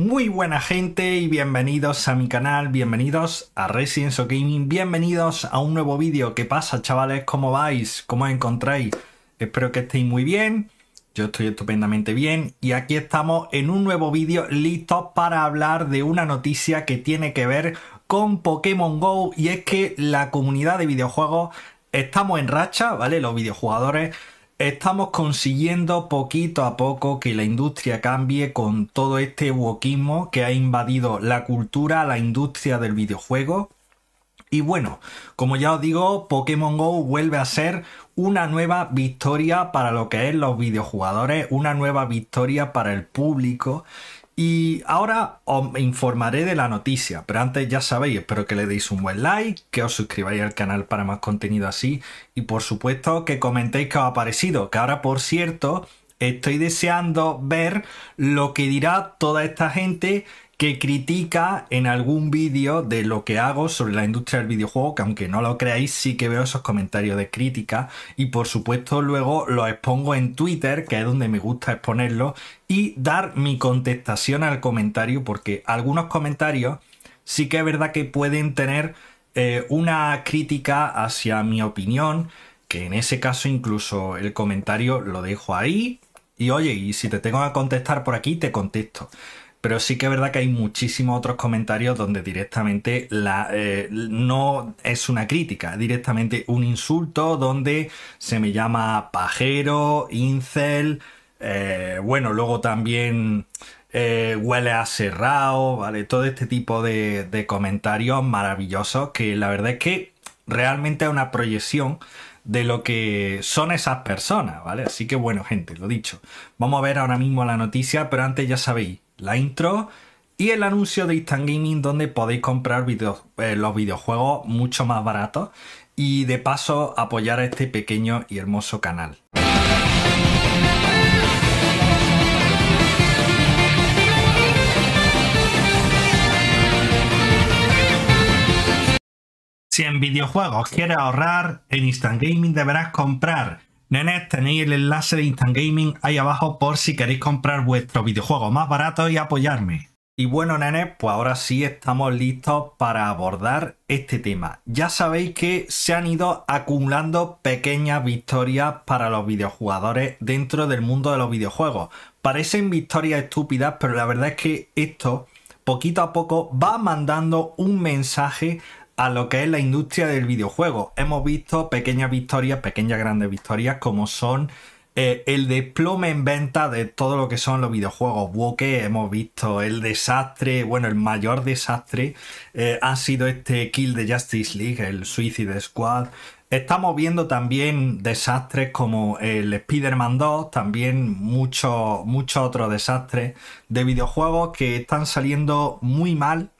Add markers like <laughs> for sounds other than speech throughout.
Muy buena gente y bienvenidos a mi canal, bienvenidos a Evil Gaming, bienvenidos a un nuevo vídeo. ¿Qué pasa chavales? ¿Cómo vais? ¿Cómo os encontráis? Espero que estéis muy bien, yo estoy estupendamente bien y aquí estamos en un nuevo vídeo listo para hablar de una noticia que tiene que ver con Pokémon GO y es que la comunidad de videojuegos estamos en racha, ¿vale? Los videojugadores Estamos consiguiendo poquito a poco que la industria cambie con todo este wokismo que ha invadido la cultura, la industria del videojuego. Y bueno, como ya os digo, Pokémon Go vuelve a ser una nueva victoria para lo que es los videojugadores, una nueva victoria para el público y ahora os um, informaré de la noticia, pero antes ya sabéis, espero que le deis un buen like, que os suscribáis al canal para más contenido así y por supuesto que comentéis qué os ha parecido, que ahora por cierto estoy deseando ver lo que dirá toda esta gente que critica en algún vídeo de lo que hago sobre la industria del videojuego, que aunque no lo creáis, sí que veo esos comentarios de crítica y por supuesto luego los expongo en Twitter, que es donde me gusta exponerlo, y dar mi contestación al comentario, porque algunos comentarios sí que es verdad que pueden tener eh, una crítica hacia mi opinión, que en ese caso incluso el comentario lo dejo ahí, y oye, y si te tengo que contestar por aquí, te contesto. Pero sí que es verdad que hay muchísimos otros comentarios donde directamente la, eh, no es una crítica, directamente un insulto donde se me llama pajero, incel, eh, bueno, luego también eh, huele a cerrado, ¿vale? Todo este tipo de comentarios maravillosos que la verdad es que realmente es una proyección de lo que son esas personas, ¿vale? Así que bueno, gente, lo dicho. Vamos a ver ahora mismo la noticia, pero antes ya sabéis, la intro y el anuncio de Instant Gaming donde podéis comprar eh, los videojuegos mucho más baratos y de paso apoyar a este pequeño y hermoso canal. Si en videojuegos quieres ahorrar, en Instant Gaming deberás comprar Nenes, tenéis el enlace de Instant Gaming ahí abajo por si queréis comprar vuestros videojuegos más baratos y apoyarme. Y bueno, nenes, pues ahora sí estamos listos para abordar este tema. Ya sabéis que se han ido acumulando pequeñas victorias para los videojugadores dentro del mundo de los videojuegos. Parecen victorias estúpidas, pero la verdad es que esto, poquito a poco, va mandando un mensaje a lo que es la industria del videojuego. Hemos visto pequeñas victorias, pequeñas grandes victorias, como son eh, el desplome en venta de todo lo que son los videojuegos. Woke, hemos visto el desastre, bueno, el mayor desastre eh, ha sido este Kill de Justice League, el Suicide Squad. Estamos viendo también desastres como el Spider-Man 2, también muchos mucho otros desastres de videojuegos que están saliendo muy mal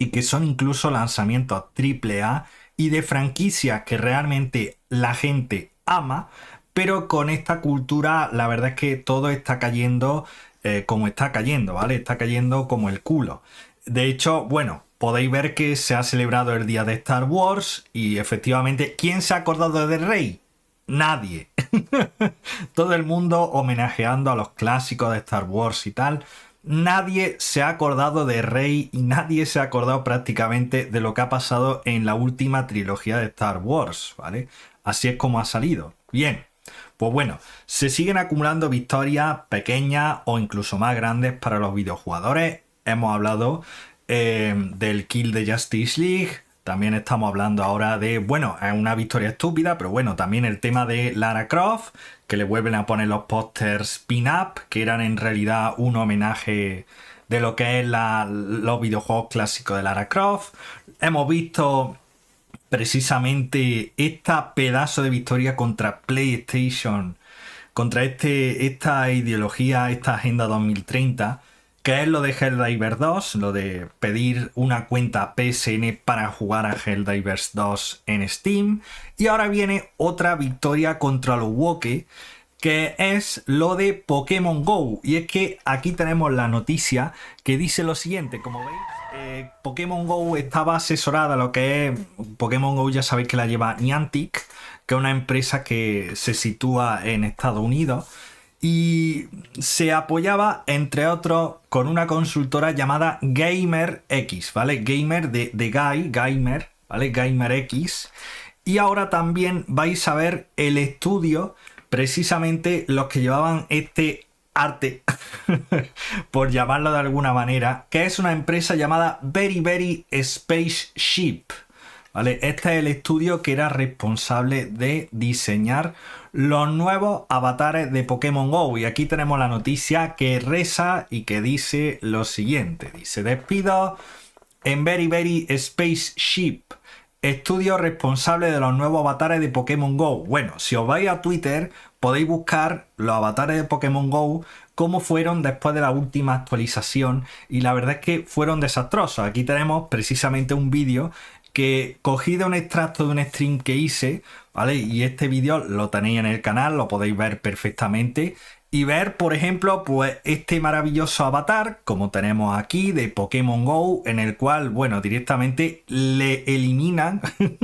y que son incluso lanzamientos triple A y de franquicias que realmente la gente ama, pero con esta cultura la verdad es que todo está cayendo eh, como está cayendo, ¿vale? Está cayendo como el culo. De hecho, bueno, podéis ver que se ha celebrado el día de Star Wars y efectivamente, ¿quién se ha acordado de rey? Nadie. <laughs> todo el mundo homenajeando a los clásicos de Star Wars y tal. Nadie se ha acordado de Rey y nadie se ha acordado prácticamente de lo que ha pasado en la última trilogía de Star Wars, ¿vale? Así es como ha salido. Bien, pues bueno, se siguen acumulando victorias pequeñas o incluso más grandes para los videojugadores. Hemos hablado eh, del kill de Justice League, también estamos hablando ahora de, bueno, es una victoria estúpida, pero bueno, también el tema de Lara Croft, que le vuelven a poner los pósters pin-up, que eran en realidad un homenaje de lo que es la, los videojuegos clásicos de Lara Croft. Hemos visto precisamente esta pedazo de victoria contra PlayStation, contra este, esta ideología, esta Agenda 2030 que es lo de Helldivers 2? Lo de pedir una cuenta PSN para jugar a Helldivers 2 en Steam. Y ahora viene otra victoria contra los Woke, que es lo de Pokémon Go. Y es que aquí tenemos la noticia que dice lo siguiente, como veis, eh, Pokémon Go estaba asesorada, lo que es Pokémon Go ya sabéis que la lleva Niantic, que es una empresa que se sitúa en Estados Unidos y se apoyaba, entre otros, con una consultora llamada Gamer X, ¿vale? Gamer de, Guy, Gamer, ¿vale? Gamer X. Y ahora también vais a ver el estudio, precisamente los que llevaban este arte, <laughs> por llamarlo de alguna manera, que es una empresa llamada Very Very Spaceship. Este es el estudio que era responsable de diseñar los nuevos avatares de Pokémon GO. Y aquí tenemos la noticia que reza y que dice lo siguiente. Dice, despido en Very Very Spaceship. Estudio responsable de los nuevos avatares de Pokémon GO. Bueno, si os vais a Twitter podéis buscar los avatares de Pokémon GO cómo fueron después de la última actualización y la verdad es que fueron desastrosos. Aquí tenemos precisamente un vídeo que cogí de un extracto de un stream que hice, ¿vale? Y este vídeo lo tenéis en el canal, lo podéis ver perfectamente. Y ver, por ejemplo, pues este maravilloso avatar, como tenemos aquí, de Pokémon GO, en el cual, bueno, directamente le eliminan <laughs>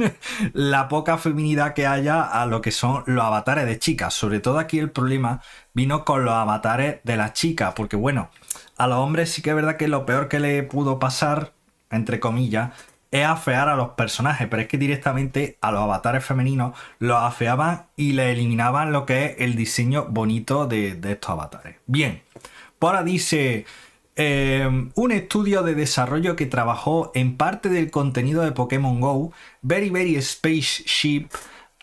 la poca feminidad que haya a lo que son los avatares de chicas. Sobre todo aquí el problema vino con los avatares de las chicas, porque bueno, a los hombres sí que es verdad que lo peor que le pudo pasar, entre comillas, es afear a los personajes, pero es que directamente a los avatares femeninos los afeaban y le eliminaban lo que es el diseño bonito de, estos avatares. Bien, ahora dice eh, un estudio de desarrollo que trabajó en parte del contenido de Pokémon Go, Very Very Spaceship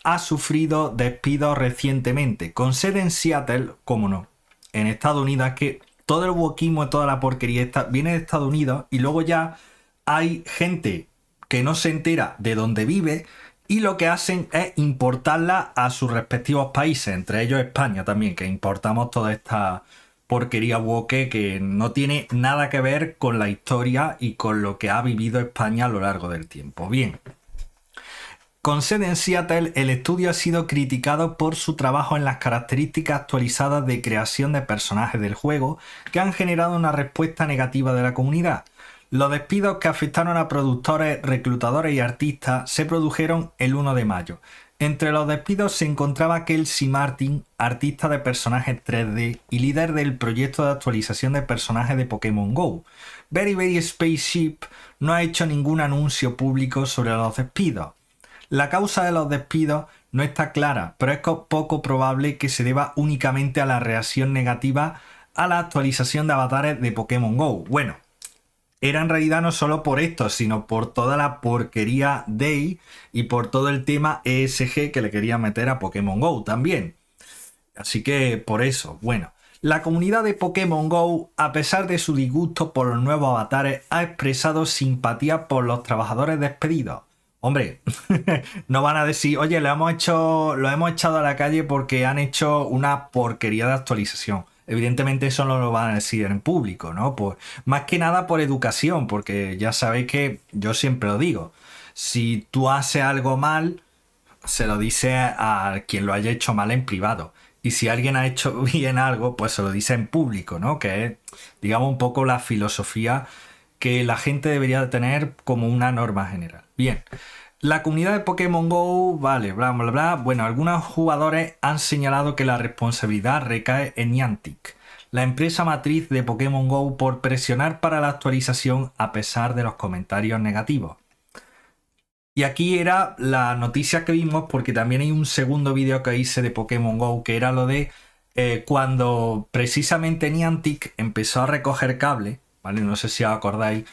ha sufrido despidos recientemente, con sede en Seattle, como no, en Estados Unidos, que todo el y toda la porquería viene de Estados Unidos y luego ya hay gente que no se entera de dónde vive y lo que hacen es importarla a sus respectivos países, entre ellos España también, que importamos toda esta porquería woke que no tiene nada que ver con la historia y con lo que ha vivido España a lo largo del tiempo. Bien. Con sede en Seattle, el estudio ha sido criticado por su trabajo en las características actualizadas de creación de personajes del juego, que han generado una respuesta negativa de la comunidad. Los despidos que afectaron a productores, reclutadores y artistas se produjeron el 1 de mayo. Entre los despidos se encontraba Kelsey Martin, artista de personajes 3D y líder del proyecto de actualización de personajes de Pokémon Go. Very Very Spaceship no ha hecho ningún anuncio público sobre los despidos. La causa de los despidos no está clara, pero es poco probable que se deba únicamente a la reacción negativa a la actualización de avatares de Pokémon Go. Bueno, era en realidad no solo por esto, sino por toda la porquería Day y por todo el tema ESG que le querían meter a Pokémon Go también. Así que por eso, bueno. La comunidad de Pokémon Go, a pesar de su disgusto por los nuevos avatares, ha expresado simpatía por los trabajadores despedidos. Hombre, <laughs> no van a decir, oye, hemos, hecho, lo hemos echado a la calle porque han hecho una porquería de actualización. Evidentemente eso no lo van a decir en público, ¿no? Pues más que nada por educación, porque ya sabéis que yo siempre lo digo, si tú haces algo mal, se lo dice a, quien lo haya hecho mal en privado. Y si alguien ha hecho <laughs> bien algo, pues se lo dice en público, ¿no? Que es, digamos, un poco la filosofía que la gente debería tener como una norma general. Bien, la comunidad de Pokémon Go, vale, bla, bla, bla. Bueno, algunos jugadores han señalado que la responsabilidad recae en Niantic, la empresa matriz de Pokémon Go, por presionar para la actualización a pesar de los comentarios negativos. Y aquí era la noticia que vimos, porque también hay un segundo vídeo que hice de Pokémon Go, que era lo de eh, cuando precisamente Niantic empezó a recoger cable, ¿vale? No sé si os acordáis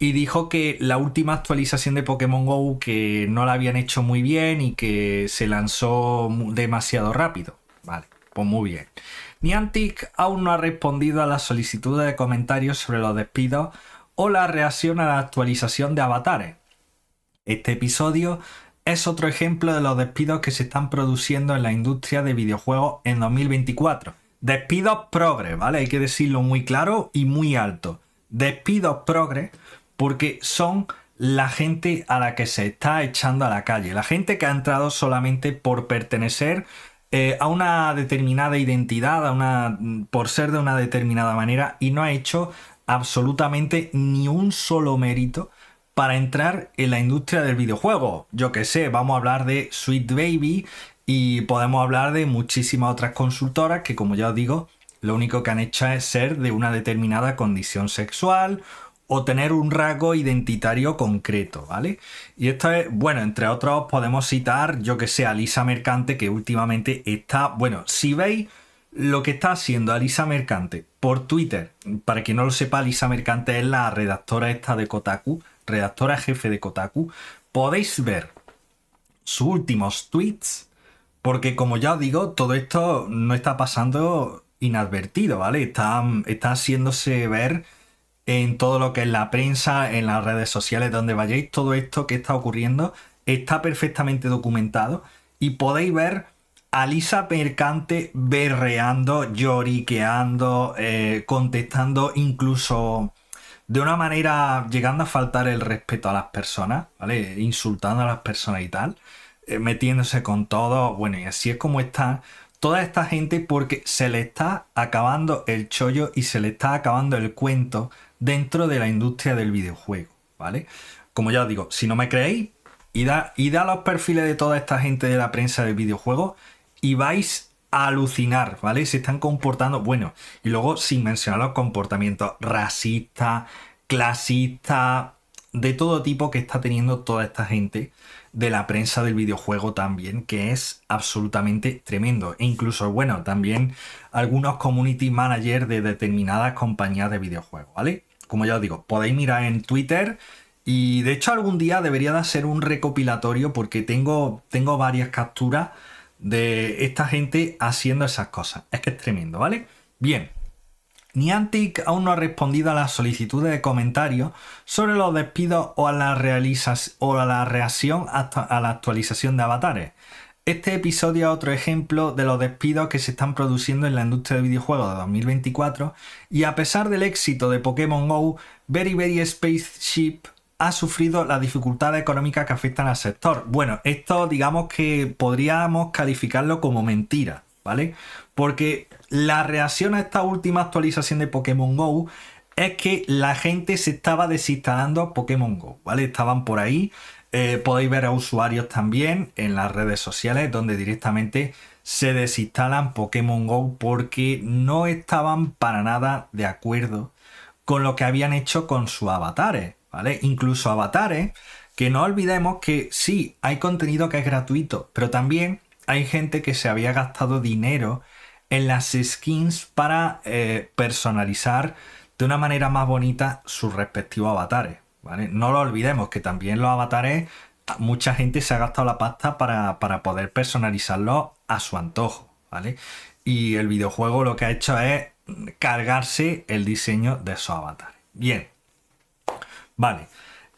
y dijo que la última actualización de Pokémon Go que no la habían hecho muy bien y que se lanzó demasiado rápido. Vale, pues muy bien. Niantic aún no ha respondido a la solicitud de comentarios sobre los despidos o la reacción a la actualización de avatares. Este episodio es otro ejemplo de los despidos que se están produciendo en la industria de videojuegos en 2024. Despidos progres, ¿vale? Hay que decirlo muy claro y muy alto. Despidos progres porque son la gente a la que se está echando a la calle, la gente que ha entrado solamente por pertenecer eh, a una determinada identidad, a una, por ser de una determinada manera y no ha hecho absolutamente ni un solo mérito para entrar en la industria del videojuego. Yo que sé, vamos a hablar de Sweet Baby y podemos hablar de muchísimas otras consultoras que, como ya os digo, lo único que han hecho es ser de una determinada condición sexual o tener un rasgo identitario concreto, ¿vale? Y esto es, bueno, entre otros podemos citar, yo que sé, a Lisa Mercante, que últimamente está, bueno, si veis lo que está haciendo Alisa Mercante por Twitter, para quien no lo sepa, lisa Mercante es la redactora esta de Kotaku, redactora jefe de Kotaku, podéis ver sus últimos tweets, porque como ya os digo, todo esto no está pasando inadvertido, ¿vale? Está, está haciéndose ver en todo lo que es la prensa, en las redes sociales, donde vayáis, todo esto que está ocurriendo está perfectamente documentado y podéis ver a Lisa Mercante berreando, lloriqueando, eh, contestando incluso de una manera llegando a faltar el respeto a las personas, ¿vale? Insultando a las personas y tal, eh, metiéndose con todo, bueno, y así es como está toda esta gente porque se le está acabando el chollo y se le está acabando el cuento dentro de la industria del videojuego, ¿vale? Como ya os digo, si no me creéis, id a, a los perfiles de toda esta gente de la prensa del videojuego y vais a alucinar, ¿vale? Se están comportando, bueno, y luego sin mencionar los comportamientos racistas, clasistas, de todo tipo que está teniendo toda esta gente de la prensa del videojuego también, que es absolutamente tremendo. E incluso, bueno, también algunos community managers de determinadas compañías de videojuegos, ¿vale? como ya os digo, podéis mirar en Twitter. Y de hecho algún día debería de hacer un recopilatorio porque tengo, tengo varias capturas de esta gente haciendo esas cosas. Es que es tremendo, ¿vale? Bien. Niantic aún no ha respondido a las solicitudes de comentarios sobre los despidos o a la, o a la reacción a la actualización de avatares. Este episodio es otro ejemplo de los despidos que se están produciendo en la industria de videojuegos de 2024 y a pesar del éxito de Pokémon Go, Very Very Spaceship ha sufrido las dificultades económicas que afectan al sector. Bueno, esto digamos que podríamos calificarlo como mentira, ¿vale? Porque la reacción a esta última actualización de Pokémon Go es que la gente se estaba desinstalando Pokémon Go, ¿vale? Estaban por ahí eh, podéis ver a usuarios también en las redes sociales donde directamente se desinstalan Pokémon Go porque no estaban para nada de acuerdo con lo que habían hecho con sus avatares, ¿vale? Incluso avatares que no olvidemos que sí, hay contenido que es gratuito, pero también hay gente que se había gastado dinero en las skins para eh, personalizar de una manera más bonita sus respectivos avatares. No lo olvidemos, que también los avatares, mucha gente se ha gastado la pasta para, poder personalizarlos a su antojo, ¿vale? Y el videojuego lo que ha hecho es cargarse el diseño de esos avatares. Bien, vale,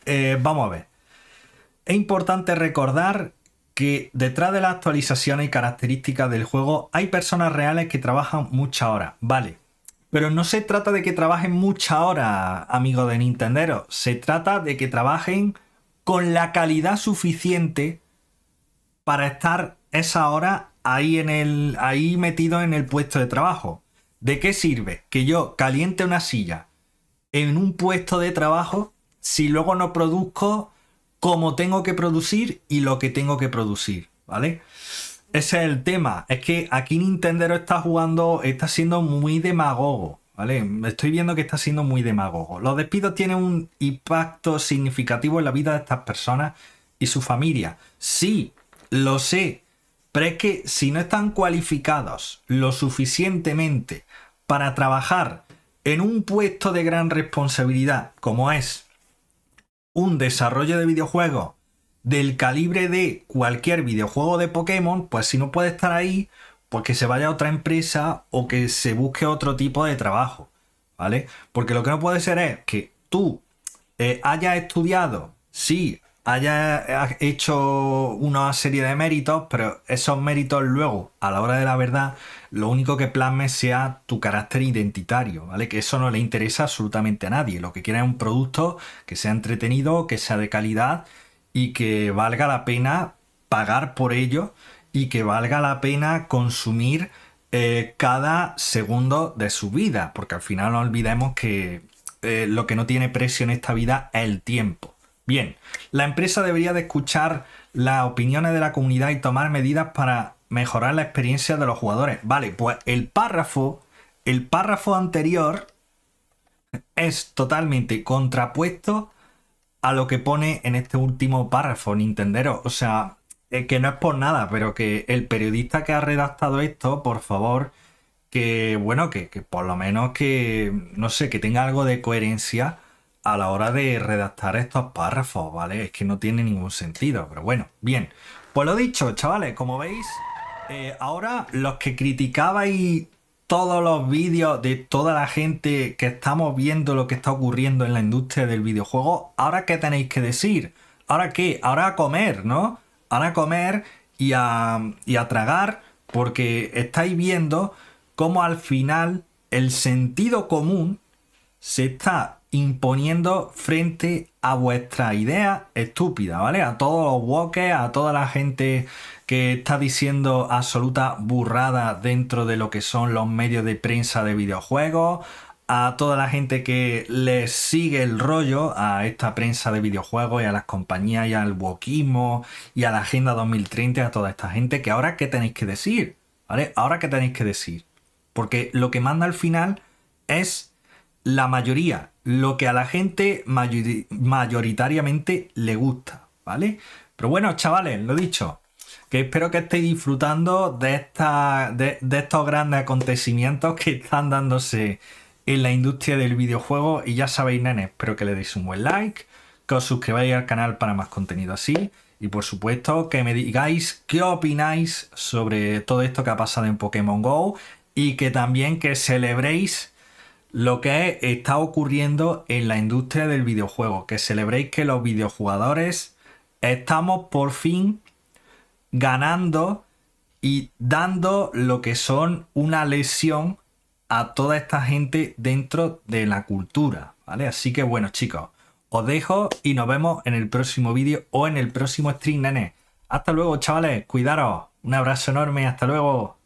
eh, vamos a ver. Es importante recordar que detrás de las actualizaciones y características del juego hay personas reales que trabajan muchas horas, ¿vale? Pero no se trata de que trabajen mucha hora, amigos de Nintendero. Se trata de que trabajen con la calidad suficiente para estar esa hora ahí, en el, ahí metido en el puesto de trabajo. ¿De qué sirve que yo caliente una silla en un puesto de trabajo si luego no produzco como tengo que producir y lo que tengo que producir? ¿Vale? Ese es el tema. Es que aquí Nintendo está jugando, está siendo muy demagogo. ¿Vale? Estoy viendo que está siendo muy demagogo. Los despidos tienen un impacto significativo en la vida de estas personas y su familia. Sí, lo sé. Pero es que si no están cualificados lo suficientemente para trabajar en un puesto de gran responsabilidad como es un desarrollo de videojuegos del calibre de cualquier videojuego de Pokémon, pues si no puede estar ahí, pues que se vaya a otra empresa o que se busque otro tipo de trabajo, ¿vale? Porque lo que no puede ser es que tú eh, hayas estudiado, sí, hayas hecho una serie de méritos, pero esos méritos luego, a la hora de la verdad, lo único que plasme sea tu carácter identitario, ¿vale? Que eso no le interesa absolutamente a nadie. Lo que quiere es un producto que sea entretenido, que sea de calidad y que valga la pena pagar por ello y que valga la pena consumir eh, cada segundo de su vida, porque al final no olvidemos que eh, lo que no tiene precio en esta vida es el tiempo. Bien, la empresa debería de escuchar las opiniones de la comunidad y tomar medidas para mejorar la experiencia de los jugadores. Vale, pues el párrafo, el párrafo anterior es totalmente contrapuesto a lo que pone en este último párrafo, Nintendero. O sea, eh, que no es por nada, pero que el periodista que ha redactado esto, por favor, que, bueno, que, por lo menos que, no sé, que tenga algo de coherencia a la hora de redactar estos párrafos, ¿vale? Es que no tiene ningún sentido, pero bueno, bien. Pues lo dicho, chavales, como veis, eh, ahora los que criticabais todos los vídeos de toda la gente que estamos viendo lo que está ocurriendo en la industria del videojuego, ahora qué tenéis que decir? ¿Ahora qué? Ahora a comer, ¿no? Ahora a comer y a, tragar porque estáis viendo cómo al final el sentido común se está imponiendo frente a vuestra idea estúpida, ¿vale? A todos los woke, a toda la gente que está diciendo absoluta burrada dentro de lo que son los medios de prensa de videojuegos, a toda la gente que le sigue el rollo a esta prensa de videojuegos y a las compañías y al wokismo y a la Agenda 2030, a toda esta gente, que ahora qué tenéis que decir, ¿vale? Ahora qué tenéis que decir. Porque lo que manda al final es la mayoría, lo que a la gente mayoritariamente le gusta, ¿vale? Pero bueno, chavales, lo dicho, que espero que estéis disfrutando de, esta, de, estos grandes acontecimientos que están dándose en la industria del videojuego. Y ya sabéis, nenes, espero que le deis un buen like, que os suscribáis al canal para más contenido así. Y por supuesto que me digáis qué opináis sobre todo esto que ha pasado en Pokémon GO y que también que celebréis lo que está ocurriendo en la industria del videojuego. Que celebréis que los videojugadores estamos por fin ganando y dando lo que son una lesión a toda esta gente dentro de la cultura, ¿vale? Así que bueno, chicos, os dejo y nos vemos en el próximo vídeo o en el próximo stream, nene. Hasta luego, chavales, cuidaros. Un abrazo enorme, hasta luego.